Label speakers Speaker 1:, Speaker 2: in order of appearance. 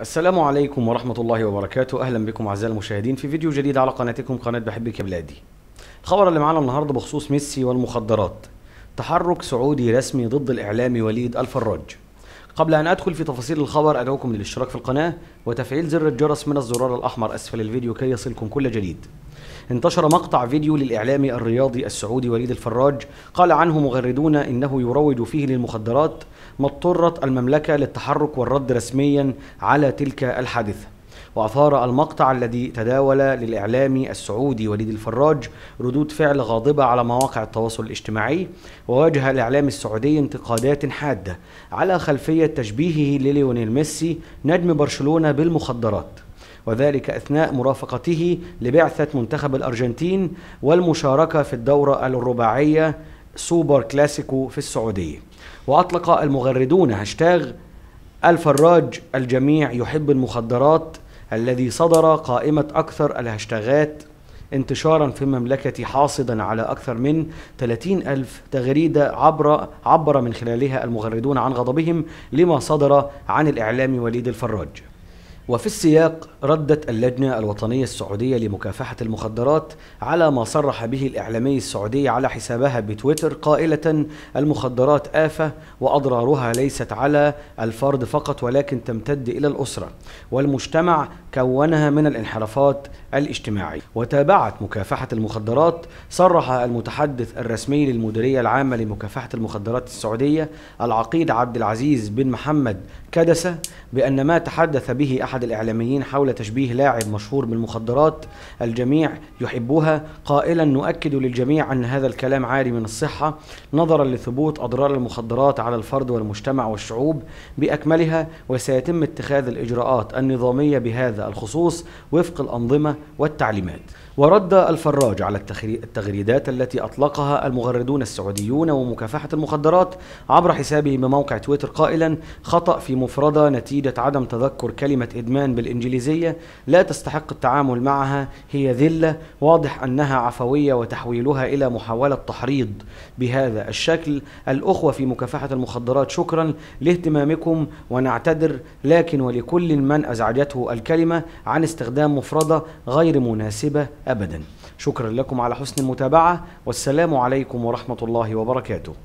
Speaker 1: السلام عليكم ورحمة الله وبركاته أهلا بكم أعزائي المشاهدين في فيديو جديد على قناتكم قناة بحبك يا بلادي الخبر اللي معانا النهاردة بخصوص ميسي والمخدرات تحرك سعودي رسمي ضد الإعلامي وليد الفراج قبل أن أدخل في تفاصيل الخبر أدعوكم للاشتراك في القناة وتفعيل زر الجرس من الزرار الأحمر أسفل الفيديو كي يصلكم كل جديد انتشر مقطع فيديو للإعلامي الرياضي السعودي وليد الفراج قال عنه مغردون إنه يروج فيه للمخدرات ما اضطرت المملكة للتحرك والرد رسميا على تلك الحادثة وأثار المقطع الذي تداول للإعلامي السعودي وليد الفراج ردود فعل غاضبة على مواقع التواصل الاجتماعي وواجه الإعلام السعودي انتقادات حادة على خلفية تشبيهه لليونيل ميسي نجم برشلونة بالمخدرات وذلك أثناء مرافقته لبعثة منتخب الأرجنتين والمشاركة في الدورة الرباعية سوبر كلاسيكو في السعودية وأطلق المغردون هاشتاغ الفراج الجميع يحب المخدرات الذي صدر قائمة أكثر الهاشتاغات انتشارا في المملكة حاصدا على أكثر من 30 ألف تغريدة عبر عبر من خلالها المغردون عن غضبهم لما صدر عن الإعلام وليد الفراج وفي السياق ردت اللجنة الوطنية السعودية لمكافحة المخدرات على ما صرح به الإعلامي السعودي على حسابها بتويتر قائلة المخدرات آفة وأضرارها ليست على الفرد فقط ولكن تمتد إلى الأسرة والمجتمع كونها من الانحرافات الاجتماعي وتابعت مكافحة المخدرات صرح المتحدث الرسمي للمديرية العامة لمكافحة المخدرات السعودية العقيد عبد العزيز بن محمد كدسة بأن ما تحدث به أحد أحد الإعلاميين حول تشبيه لاعب مشهور بالمخدرات الجميع يحبها قائلا نؤكد للجميع أن هذا الكلام عاري من الصحة نظرا لثبوت أضرار المخدرات على الفرد والمجتمع والشعوب بأكملها وسيتم اتخاذ الإجراءات النظامية بهذا الخصوص وفق الأنظمة والتعليمات ورد الفراج على التغريدات التي أطلقها المغردون السعوديون ومكافحة المخدرات عبر حسابه بموقع تويتر قائلا خطأ في مفردة نتيجة عدم تذكر كلمة إدمان بالإنجليزية لا تستحق التعامل معها هي ذلة واضح أنها عفوية وتحويلها إلى محاولة تحريض بهذا الشكل الأخوة في مكافحة المخدرات شكرا لاهتمامكم ونعتذر لكن ولكل من أزعجته الكلمة عن استخدام مفردة غير مناسبة أبدا شكرا لكم على حسن المتابعة والسلام عليكم ورحمة الله وبركاته